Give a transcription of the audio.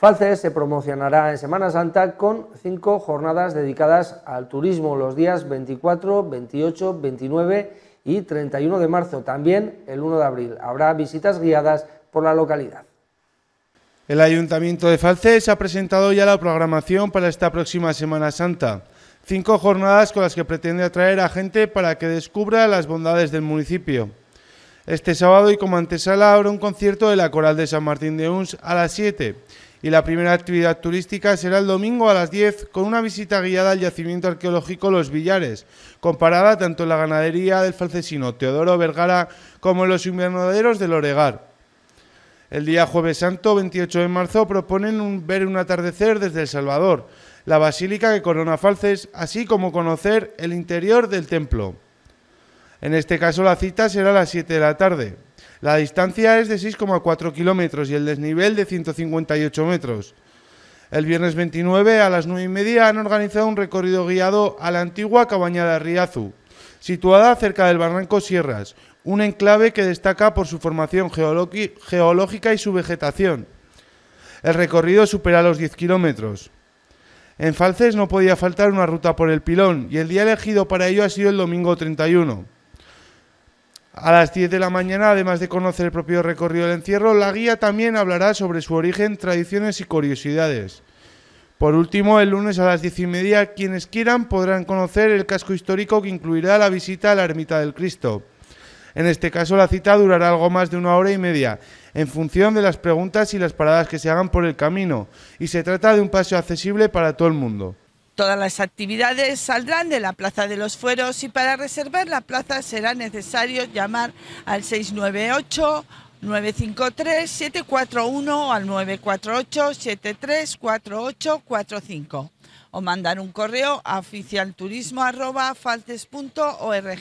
Falces se promocionará en Semana Santa con cinco jornadas dedicadas al turismo los días 24, 28, 29 y 31 de marzo. También el 1 de abril habrá visitas guiadas por la localidad. El Ayuntamiento de Falces ha presentado ya la programación para esta próxima Semana Santa. Cinco jornadas con las que pretende atraer a gente para que descubra las bondades del municipio. Este sábado y como antesala habrá un concierto de la Coral de San Martín de Uns a las 7 y la primera actividad turística será el domingo a las 10 con una visita guiada al yacimiento arqueológico Los Villares, comparada tanto en la ganadería del falcesino Teodoro Vergara como en los invernaderos del Oregar. El día jueves santo, 28 de marzo, proponen ver un atardecer desde El Salvador, la basílica que corona Falces, así como conocer el interior del templo. En este caso la cita será a las 7 de la tarde. La distancia es de 6,4 kilómetros y el desnivel de 158 metros. El viernes 29 a las 9 y media han organizado un recorrido guiado a la antigua cabaña de Riazu, situada cerca del barranco Sierras, un enclave que destaca por su formación geológica y su vegetación. El recorrido supera los 10 kilómetros. En Falces no podía faltar una ruta por el pilón y el día elegido para ello ha sido el domingo 31. A las 10 de la mañana, además de conocer el propio recorrido del encierro, la guía también hablará sobre su origen, tradiciones y curiosidades. Por último, el lunes a las diez y media, quienes quieran podrán conocer el casco histórico que incluirá la visita a la Ermita del Cristo. En este caso, la cita durará algo más de una hora y media, en función de las preguntas y las paradas que se hagan por el camino, y se trata de un paseo accesible para todo el mundo. Todas las actividades saldrán de la Plaza de los Fueros y para reservar la plaza será necesario llamar al 698 953 741 o al 948 734845 o mandar un correo a oficialturismo.faltes.org.